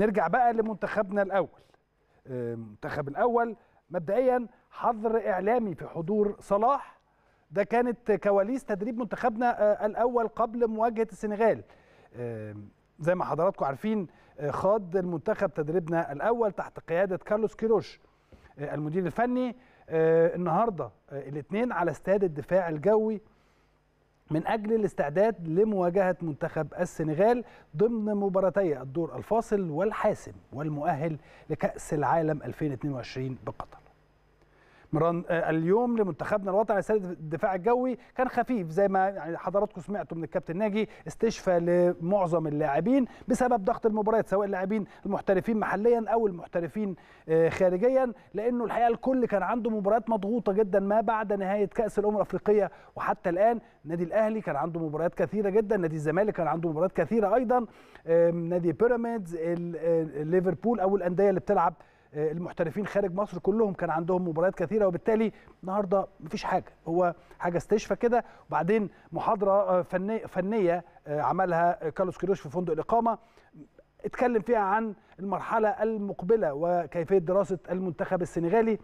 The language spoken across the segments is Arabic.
نرجع بقى لمنتخبنا الاول المنتخب آه، الاول مبدئيا حظر اعلامي في حضور صلاح ده كانت كواليس تدريب منتخبنا آه، الاول قبل مواجهه السنغال آه، زي ما حضراتكم عارفين خاض المنتخب تدريبنا الاول تحت قياده كارلوس كيروش المدير الفني النهارده الاثنين على استاد الدفاع الجوي من أجل الاستعداد لمواجهة منتخب السنغال ضمن مباراتي الدور الفاصل والحاسم والمؤهل لكأس العالم 2022 بقطر مران آه، اليوم لمنتخبنا الوطني رساله الدفاع الجوي كان خفيف زي ما يعني حضراتكم سمعتوا من الكابتن ناجي استشفى لمعظم اللاعبين بسبب ضغط المباريات سواء اللاعبين المحترفين محليا او المحترفين آه، خارجيا لانه الحقيقه الكل كان عنده مباريات مضغوطه جدا ما بعد نهايه كاس الامم الافريقيه وحتى الان نادي الاهلي كان عنده مباريات كثيره جدا نادي الزمالك كان عنده مباريات كثيره ايضا نادي بيراميدز آه، ليفربول او الانديه اللي بتلعب آه، المحترفين خارج مصر كلهم كان عندهم مباريات كثيره وبالتالي النهارده مفيش حاجه هو حاجه استشفى كده وبعدين محاضره آه، فنيه فنيه آه، عملها كارلوس كيروش في فندق الاقامه اتكلم فيها عن المرحله المقبله وكيفيه دراسه المنتخب السنغالي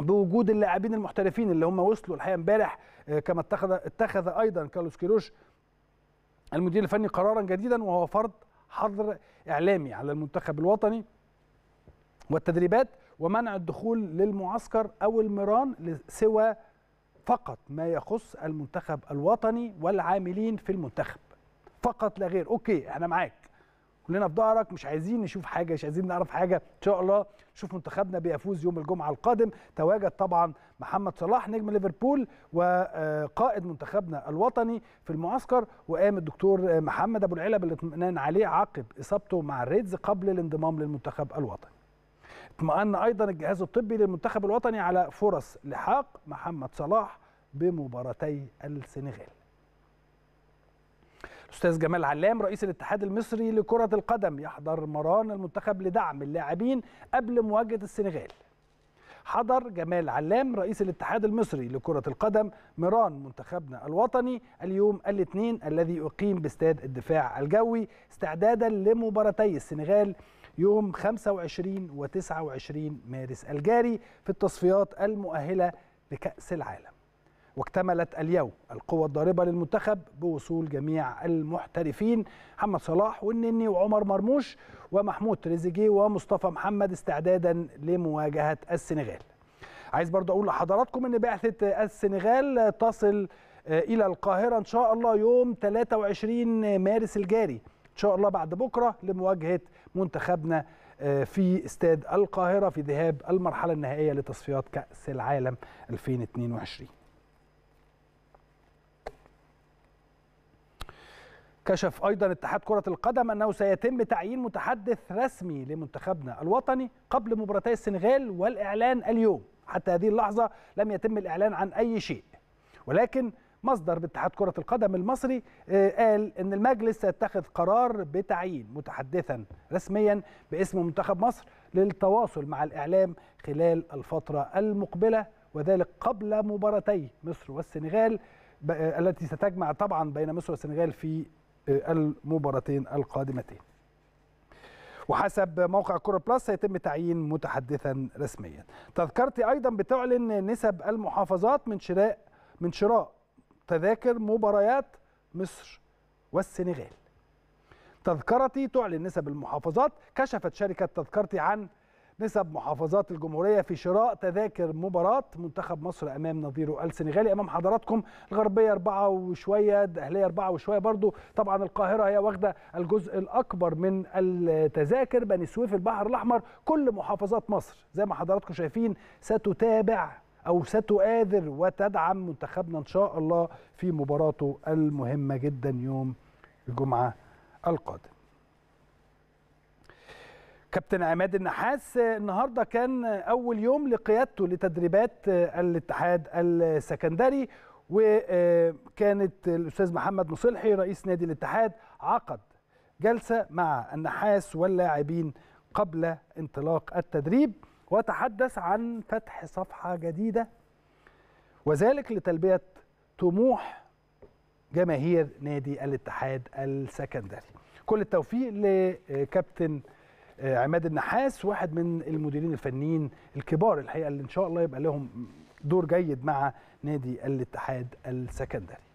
بوجود اللاعبين المحترفين اللي هم وصلوا الحقيقه امبارح كما اتخذ اتخذ ايضا كارلوس كيروش المدير الفني قرارا جديدا وهو فرض حظر اعلامي على المنتخب الوطني والتدريبات ومنع الدخول للمعسكر أو المران سوى فقط ما يخص المنتخب الوطني والعاملين في المنتخب فقط لا غير اوكي احنا معاك كلنا في ظهرك مش عايزين نشوف حاجه مش عايزين نعرف حاجه ان شاء الله نشوف منتخبنا بيفوز يوم الجمعه القادم تواجد طبعا محمد صلاح نجم ليفربول وقائد منتخبنا الوطني في المعسكر وقام الدكتور محمد ابو العلا بالاطمئنان عليه عقب اصابته مع الريدز قبل الانضمام للمنتخب الوطني اطمأن أيضا الجهاز الطبي للمنتخب الوطني على فرص لحاق محمد صلاح بمباراتي السنغال الاستاذ جمال علام رئيس الاتحاد المصري لكره القدم يحضر مران المنتخب لدعم اللاعبين قبل مواجهه السنغال حضر جمال علام رئيس الاتحاد المصري لكره القدم مران منتخبنا الوطني اليوم الاثنين الذي اقيم باستاد الدفاع الجوي استعدادا لمباراتي السنغال يوم 25 و 29 مارس الجاري في التصفيات المؤهلة لكأس العالم واكتملت اليوم القوة الضاربة للمنتخب بوصول جميع المحترفين محمد صلاح والنني وعمر مرموش ومحمود تريزيجيه ومصطفى محمد استعدادا لمواجهة السنغال عايز برضه اقول لحضراتكم ان بعثه السنغال تصل آه، الى القاهره ان شاء الله يوم 23 مارس الجاري شاء الله بعد بكره لمواجهه منتخبنا آه، في استاد القاهره في ذهاب المرحله النهائيه لتصفيات كاس العالم 2022 كشف ايضا اتحاد كره القدم انه سيتم تعيين متحدث رسمي لمنتخبنا الوطني قبل مباراتي السنغال والاعلان اليوم حتى هذه اللحظه لم يتم الاعلان عن اي شيء ولكن مصدر باتحاد كرة القدم المصري آه، قال أن المجلس سيتخذ قرار بتعيين متحدثا رسميا باسم منتخب مصر للتواصل مع الإعلام خلال الفترة المقبلة وذلك قبل مباراتي مصر والسنغال آه، التي ستجمع طبعا بين مصر والسنغال في آه، المباراتين القادمتين وحسب موقع كرة بلس سيتم تعيين متحدثا رسميا تذكرتي ايضا بتعلن نسب المحافظات من شراء من شراء تذاكر مباريات مصر والسنغال تذكرتي تعلن نسب المحافظات كشفت شركة تذكرتي عن نسب محافظات الجمهورية في شراء تذاكر مباراة منتخب مصر أمام نظيره السنغالي أمام حضراتكم الغربية أربعة وشوية الأهلية أربعة وشوية برضو طبعا القاهرة هي واخدة الجزء الأكبر من التذاكر بني سويف البحر الأحمر كل محافظات مصر زي ما حضراتكم شايفين ستتابع أو ستؤازر وتدعم منتخبنا إن شاء الله في مباراته المهمة جدا يوم الجمعة القادم كابتن عماد النحاس النهارده كان اول يوم لقيادته لتدريبات الاتحاد السكندري وكانت الاستاذ محمد مصلحي رئيس نادي الاتحاد عقد جلسه مع النحاس واللاعبين قبل انطلاق التدريب وتحدث عن فتح صفحة جديدة وذلك لتلبية طموح جماهير نادي الاتحاد السكندري كل التوفيق لكابتن آه، عماد النحاس واحد من المديرين الفنيين الكبار الحقيقة اللي إن شاء الله يبقى لهم دور جيد مع نادي الاتحاد السكندري